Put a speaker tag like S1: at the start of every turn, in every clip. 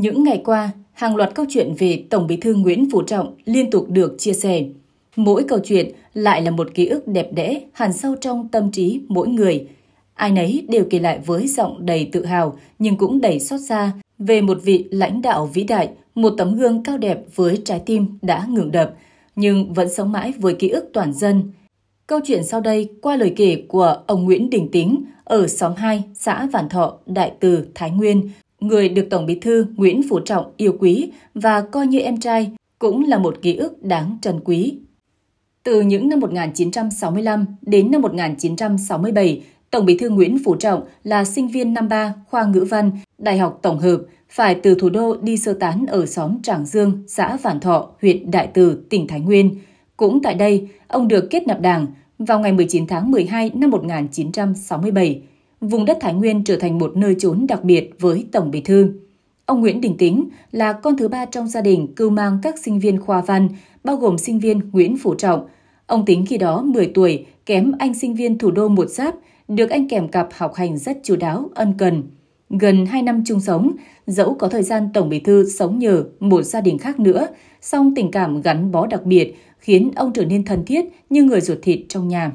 S1: Những ngày qua, hàng loạt câu chuyện về Tổng Bí thư Nguyễn Phú Trọng liên tục được chia sẻ. Mỗi câu chuyện lại là một ký ức đẹp đẽ hàn sâu trong tâm trí mỗi người. Ai nấy đều kể lại với giọng đầy tự hào nhưng cũng đầy xót xa về một vị lãnh đạo vĩ đại, một tấm gương cao đẹp với trái tim đã ngừng đập, nhưng vẫn sống mãi với ký ức toàn dân. Câu chuyện sau đây qua lời kể của ông Nguyễn Đình Tính ở xóm 2, xã Vạn Thọ, Đại Từ, Thái Nguyên, người được Tổng Bí thư Nguyễn Phú Trọng yêu quý và coi như em trai cũng là một ký ức đáng trân quý. Từ những năm 1965 đến năm 1967, Tổng Bí thư Nguyễn Phú Trọng là sinh viên năm 3 khoa ngữ văn, Đại học Tổng hợp, phải từ thủ đô đi sơ tán ở xóm Tràng Dương, xã Vạn Thọ, huyện Đại Từ, tỉnh Thái Nguyên. Cũng tại đây, ông được kết nạp đảng vào ngày 19 tháng 12 năm 1967 vùng đất Thái Nguyên trở thành một nơi trốn đặc biệt với Tổng Bí Thư. Ông Nguyễn Đình Tính là con thứ ba trong gia đình cưu mang các sinh viên khoa văn, bao gồm sinh viên Nguyễn Phủ Trọng. Ông Tính khi đó 10 tuổi, kém anh sinh viên thủ đô một giáp, được anh kèm cặp học hành rất chú đáo, ân cần. Gần 2 năm chung sống, dẫu có thời gian Tổng Bí Thư sống nhờ một gia đình khác nữa, song tình cảm gắn bó đặc biệt khiến ông trở nên thân thiết như người ruột thịt trong nhà.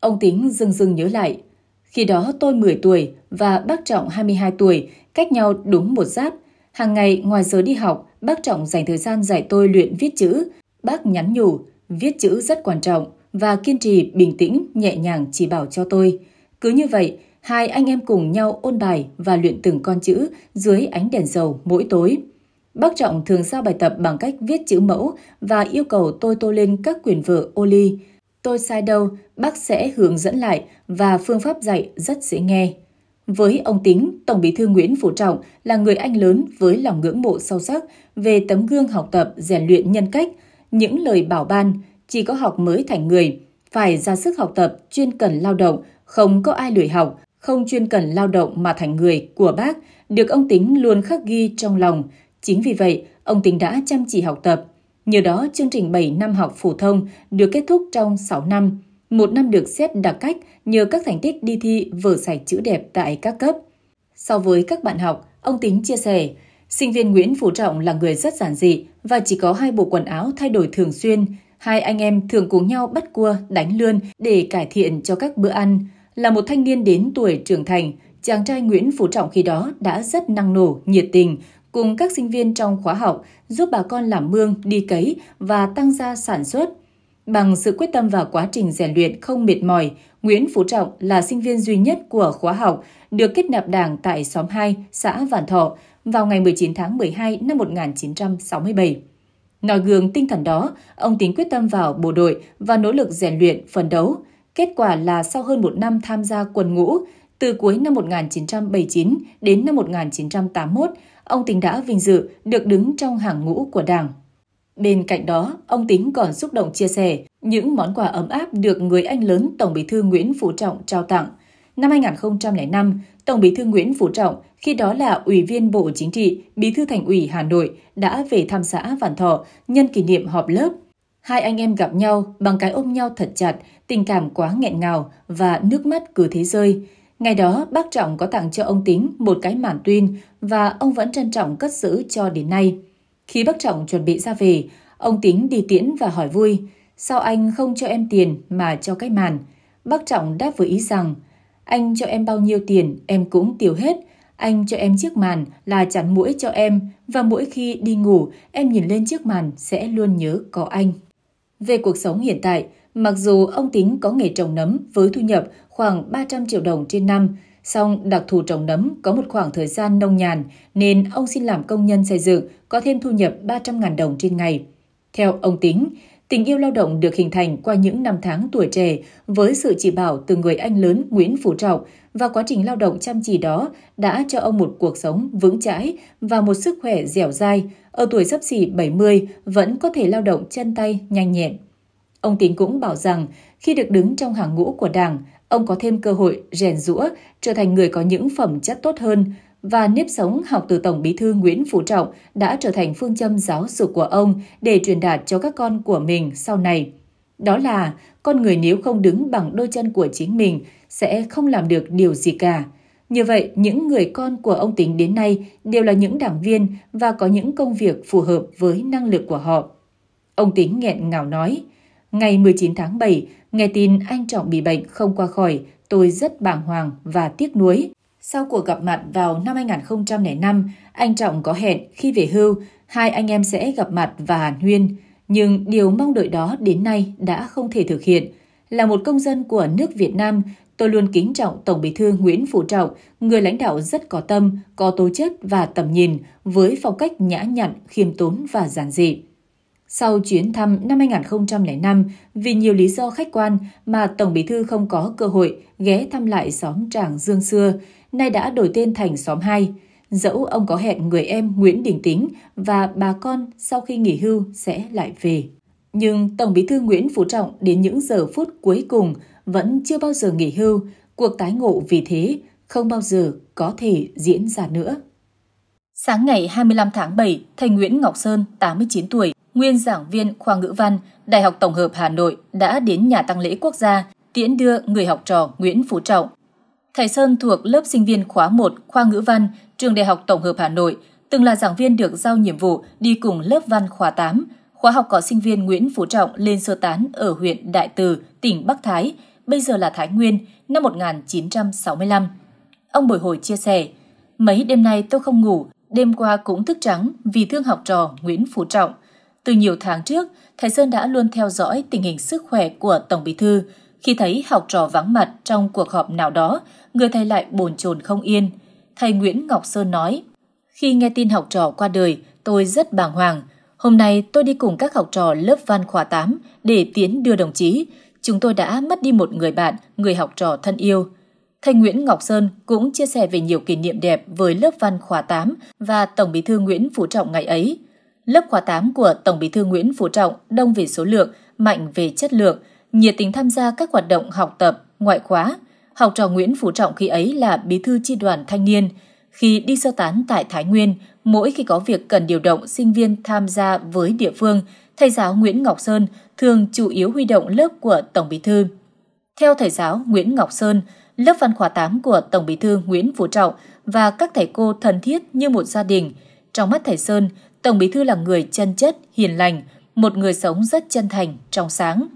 S1: Ông Tính dưng dưng nhớ lại, khi đó tôi 10 tuổi và bác Trọng 22 tuổi, cách nhau đúng một giáp. Hàng ngày ngoài giờ đi học, bác Trọng dành thời gian dạy tôi luyện viết chữ. Bác nhắn nhủ, viết chữ rất quan trọng và kiên trì bình tĩnh, nhẹ nhàng chỉ bảo cho tôi. Cứ như vậy, hai anh em cùng nhau ôn bài và luyện từng con chữ dưới ánh đèn dầu mỗi tối. Bác Trọng thường giao bài tập bằng cách viết chữ mẫu và yêu cầu tôi tô lên các quyển vở ô ly. Tôi sai đâu, bác sẽ hướng dẫn lại và phương pháp dạy rất dễ nghe. Với ông Tính, Tổng bí thư Nguyễn Phú Trọng là người anh lớn với lòng ngưỡng mộ sâu sắc về tấm gương học tập, rèn luyện nhân cách, những lời bảo ban, chỉ có học mới thành người, phải ra sức học tập, chuyên cần lao động, không có ai lười học, không chuyên cần lao động mà thành người của bác, được ông Tính luôn khắc ghi trong lòng. Chính vì vậy, ông Tính đã chăm chỉ học tập, Nhờ đó, chương trình 7 năm học phổ thông được kết thúc trong 6 năm, một năm được xét đặc cách nhờ các thành tích đi thi vở giải chữ đẹp tại các cấp. So với các bạn học, ông Tính chia sẻ, sinh viên Nguyễn Phú Trọng là người rất giản dị và chỉ có hai bộ quần áo thay đổi thường xuyên. Hai anh em thường cùng nhau bắt cua, đánh lươn để cải thiện cho các bữa ăn. Là một thanh niên đến tuổi trưởng thành, chàng trai Nguyễn Phú Trọng khi đó đã rất năng nổ, nhiệt tình, cùng các sinh viên trong khóa học giúp bà con làm mương, đi cấy và tăng gia sản xuất. Bằng sự quyết tâm và quá trình rèn luyện không mệt mỏi, Nguyễn Phú Trọng là sinh viên duy nhất của khóa học được kết nạp đảng tại xóm 2, xã Vạn Thọ vào ngày 19 tháng 12 năm 1967. Nói gương tinh thần đó, ông tính quyết tâm vào bộ đội và nỗ lực rèn luyện, phấn đấu. Kết quả là sau hơn một năm tham gia quân ngũ, từ cuối năm 1979 đến năm 1981, ông Tính đã vinh dự được đứng trong hàng ngũ của Đảng. Bên cạnh đó, ông Tính còn xúc động chia sẻ những món quà ấm áp được người anh lớn Tổng bí thư Nguyễn Phú Trọng trao tặng. Năm 2005, Tổng bí thư Nguyễn Phú Trọng, khi đó là Ủy viên Bộ Chính trị, Bí thư Thành ủy Hà Nội, đã về thăm xã Vạn Thọ nhân kỷ niệm họp lớp. Hai anh em gặp nhau bằng cái ôm nhau thật chặt, tình cảm quá nghẹn ngào và nước mắt cứ thế rơi. Ngày đó, bác Trọng có tặng cho ông Tính một cái màn tuyên và ông vẫn trân trọng cất giữ cho đến nay. Khi bác Trọng chuẩn bị ra về, ông Tính đi tiễn và hỏi vui, sao anh không cho em tiền mà cho cái màn? Bác Trọng đáp với ý rằng, anh cho em bao nhiêu tiền em cũng tiêu hết, anh cho em chiếc màn là chắn mũi cho em và mỗi khi đi ngủ em nhìn lên chiếc màn sẽ luôn nhớ có anh. Về cuộc sống hiện tại, Mặc dù ông Tính có nghề trồng nấm với thu nhập khoảng 300 triệu đồng trên năm, song đặc thù trồng nấm có một khoảng thời gian nông nhàn nên ông xin làm công nhân xây dựng có thêm thu nhập 300.000 đồng trên ngày. Theo ông Tính, tình yêu lao động được hình thành qua những năm tháng tuổi trẻ với sự chỉ bảo từ người anh lớn Nguyễn Phú Trọng và quá trình lao động chăm chỉ đó đã cho ông một cuộc sống vững chãi và một sức khỏe dẻo dai. Ở tuổi sắp xỉ 70 vẫn có thể lao động chân tay nhanh nhẹn. Ông Tín cũng bảo rằng khi được đứng trong hàng ngũ của Đảng, ông có thêm cơ hội rèn rũa, trở thành người có những phẩm chất tốt hơn và nếp sống học từ Tổng Bí thư Nguyễn Phú Trọng đã trở thành phương châm giáo dục của ông để truyền đạt cho các con của mình sau này. Đó là con người nếu không đứng bằng đôi chân của chính mình sẽ không làm được điều gì cả. Như vậy, những người con của ông Tính đến nay đều là những đảng viên và có những công việc phù hợp với năng lực của họ. Ông Tính nghẹn ngào nói – Ngày 19 tháng 7, nghe tin anh Trọng bị bệnh không qua khỏi, tôi rất bàng hoàng và tiếc nuối. Sau cuộc gặp mặt vào năm 2005, anh Trọng có hẹn khi về hưu, hai anh em sẽ gặp mặt và hàn huyên. Nhưng điều mong đợi đó đến nay đã không thể thực hiện. Là một công dân của nước Việt Nam, tôi luôn kính trọng Tổng bí thư Nguyễn Phú Trọng, người lãnh đạo rất có tâm, có tố chất và tầm nhìn, với phong cách nhã nhặn, khiêm tốn và giản dị. Sau chuyến thăm năm 2005, vì nhiều lý do khách quan mà Tổng Bí Thư không có cơ hội ghé thăm lại xóm Tràng Dương xưa, nay đã đổi tên thành xóm 2. Dẫu ông có hẹn người em Nguyễn Đình Tính và bà con sau khi nghỉ hưu sẽ lại về. Nhưng Tổng Bí Thư Nguyễn Phú Trọng đến những giờ phút cuối cùng vẫn chưa bao giờ nghỉ hưu, cuộc tái ngộ vì thế không bao giờ có thể diễn ra nữa. Sáng ngày 25 tháng 7, thầy Nguyễn Ngọc Sơn, 89 tuổi, nguyên giảng viên khoa ngữ văn, Đại học Tổng hợp Hà Nội đã đến nhà tăng lễ quốc gia tiễn đưa người học trò Nguyễn Phú Trọng. Thầy Sơn thuộc lớp sinh viên khóa 1 khoa ngữ văn, trường Đại học Tổng hợp Hà Nội, từng là giảng viên được giao nhiệm vụ đi cùng lớp văn khóa 8, khóa học có sinh viên Nguyễn Phú Trọng lên sơ tán ở huyện Đại Từ, tỉnh Bắc Thái, bây giờ là Thái Nguyên, năm 1965. Ông Bồi Hồi chia sẻ, mấy đêm nay tôi không ngủ, đêm qua cũng thức trắng vì thương học trò Nguyễn Phú Trọng – từ nhiều tháng trước, Thái Sơn đã luôn theo dõi tình hình sức khỏe của Tổng Bí Thư. Khi thấy học trò vắng mặt trong cuộc họp nào đó, người thầy lại bồn chồn không yên. Thầy Nguyễn Ngọc Sơn nói, khi nghe tin học trò qua đời, tôi rất bàng hoàng. Hôm nay tôi đi cùng các học trò lớp văn khóa 8 để tiến đưa đồng chí. Chúng tôi đã mất đi một người bạn, người học trò thân yêu. Thầy Nguyễn Ngọc Sơn cũng chia sẻ về nhiều kỷ niệm đẹp với lớp văn khóa 8 và Tổng bí thư Nguyễn Phú Trọng ngày ấy. Lớp khóa 8 của Tổng Bí thư Nguyễn Phú Trọng đông về số lượng, mạnh về chất lượng, nhiệt tình tham gia các hoạt động học tập, ngoại khóa. Học trò Nguyễn Phú Trọng khi ấy là bí thư chi đoàn thanh niên. Khi đi sơ tán tại Thái Nguyên, mỗi khi có việc cần điều động sinh viên tham gia với địa phương, thầy giáo Nguyễn Ngọc Sơn thường chủ yếu huy động lớp của Tổng Bí thư. Theo thầy giáo Nguyễn Ngọc Sơn, lớp văn khóa 8 của Tổng Bí thư Nguyễn Phú Trọng và các thầy cô thân thiết như một gia đình. Trong mắt thầy Sơn, Tổng bí thư là người chân chất, hiền lành, một người sống rất chân thành, trong sáng.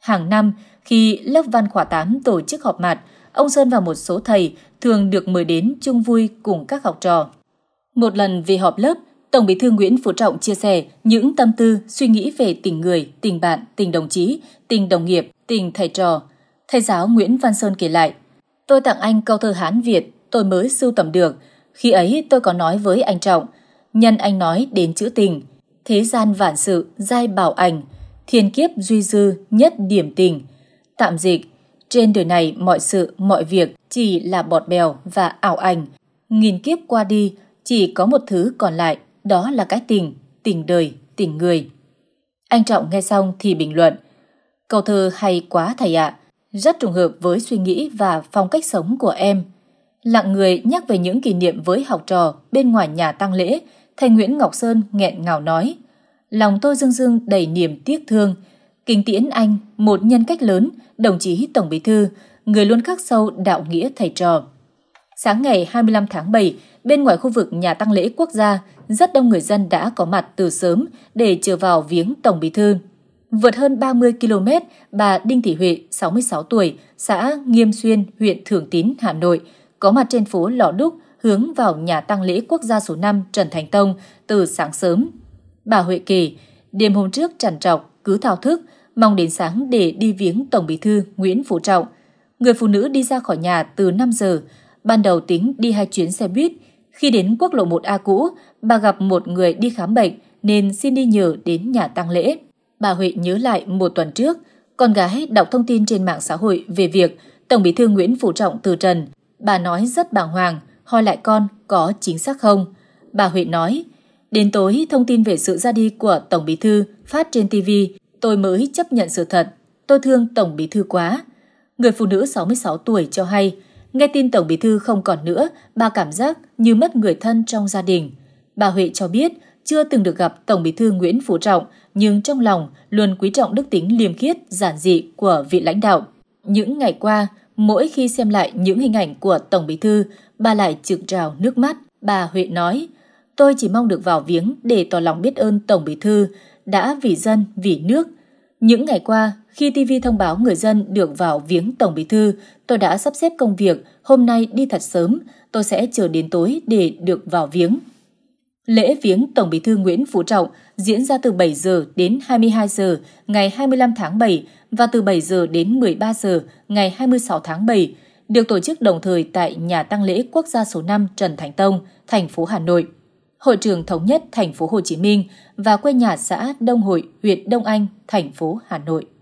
S1: Hàng năm, khi lớp văn khóa 8 tổ chức họp mặt, ông Sơn và một số thầy thường được mời đến chung vui cùng các học trò. Một lần về họp lớp, Tổng bí thư Nguyễn Phú Trọng chia sẻ những tâm tư, suy nghĩ về tình người, tình bạn, tình đồng chí, tình đồng nghiệp, tình thầy trò. Thầy giáo Nguyễn Văn Sơn kể lại, tôi tặng anh câu thơ Hán Việt tôi mới sưu tầm được. Khi ấy tôi có nói với anh Trọng, nhân anh nói đến chữ tình, thế gian vạn sự giai bảo ảnh, thiên kiếp duy dư nhất điểm tình. Tạm dịch, trên đời này mọi sự, mọi việc chỉ là bọt bèo và ảo ảnh. Nghìn kiếp qua đi, chỉ có một thứ còn lại, đó là cái tình, tình đời, tình người. Anh Trọng nghe xong thì bình luận, câu thơ hay quá thầy ạ, à, rất trùng hợp với suy nghĩ và phong cách sống của em. Lặng người nhắc về những kỷ niệm với học trò bên ngoài nhà tăng lễ, thầy Nguyễn Ngọc Sơn nghẹn ngào nói. Lòng tôi dưng dưng đầy niềm tiếc thương. Kinh tiễn anh, một nhân cách lớn, đồng chí Tổng Bí Thư, người luôn khắc sâu đạo nghĩa thầy trò. Sáng ngày 25 tháng 7, bên ngoài khu vực nhà tăng lễ quốc gia, rất đông người dân đã có mặt từ sớm để chờ vào viếng Tổng Bí Thư. Vượt hơn 30 km, bà Đinh Thị Huệ, 66 tuổi, xã Nghiêm Xuyên, huyện Thường Tín, Hà Nội, có mặt trên phố Lò Đúc, hướng vào nhà tăng lễ quốc gia số 5 Trần Thành Tông từ sáng sớm. Bà Huệ kể, đêm hôm trước trằn trọc, cứ thao thức, mong đến sáng để đi viếng Tổng Bí thư Nguyễn Phú Trọng. Người phụ nữ đi ra khỏi nhà từ 5 giờ, ban đầu tính đi hai chuyến xe buýt. Khi đến quốc lộ 1A cũ, bà gặp một người đi khám bệnh nên xin đi nhờ đến nhà tăng lễ. Bà Huệ nhớ lại một tuần trước, con gái đọc thông tin trên mạng xã hội về việc Tổng Bí thư Nguyễn Phú Trọng từ trần. Bà nói rất bàng hoàng, hỏi lại con có chính xác không. Bà Huệ nói, đến tối thông tin về sự ra đi của Tổng Bí Thư phát trên TV, tôi mới chấp nhận sự thật. Tôi thương Tổng Bí Thư quá. Người phụ nữ 66 tuổi cho hay, nghe tin Tổng Bí Thư không còn nữa, bà cảm giác như mất người thân trong gia đình. Bà Huệ cho biết chưa từng được gặp Tổng Bí Thư Nguyễn Phú Trọng, nhưng trong lòng luôn quý trọng đức tính liêm khiết, giản dị của vị lãnh đạo. Những ngày qua, mỗi khi xem lại những hình ảnh của Tổng Bí Thư, bà lại trực trào nước mắt. Bà Huệ nói, tôi chỉ mong được vào viếng để tỏ lòng biết ơn Tổng Bí Thư đã vì dân, vì nước. Những ngày qua, khi TV thông báo người dân được vào viếng Tổng Bí Thư, tôi đã sắp xếp công việc, hôm nay đi thật sớm, tôi sẽ chờ đến tối để được vào viếng. Lễ viếng Tổng Bí thư Nguyễn Phú Trọng diễn ra từ 7 giờ đến 22 giờ ngày 25 tháng 7 và từ 7 giờ đến 13 giờ ngày 26 tháng 7 được tổ chức đồng thời tại nhà tăng lễ quốc gia số 5 Trần Thánh Tông, thành phố Hà Nội. Hội trường thống nhất thành phố Hồ Chí Minh và quê nhà xã Đông Hội, huyện Đông Anh, thành phố Hà Nội.